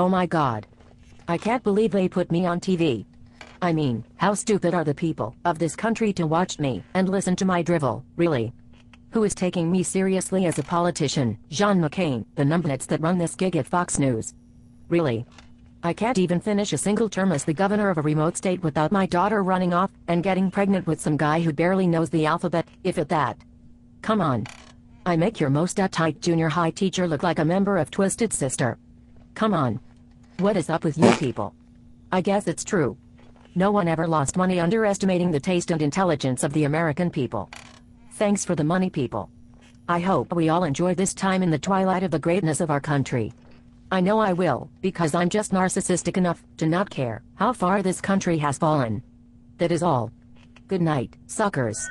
Oh my god. I can't believe they put me on TV. I mean, how stupid are the people of this country to watch me and listen to my drivel, really? Who is taking me seriously as a politician, John McCain, the numbnuts that run this gig at Fox News? Really? I can't even finish a single term as the governor of a remote state without my daughter running off and getting pregnant with some guy who barely knows the alphabet, if at that. Come on. I make your most uptight junior high teacher look like a member of Twisted Sister. Come on. What is up with you people? I guess it's true. No one ever lost money underestimating the taste and intelligence of the American people. Thanks for the money, people. I hope we all enjoy this time in the twilight of the greatness of our country. I know I will, because I'm just narcissistic enough to not care how far this country has fallen. That is all. Good night, suckers.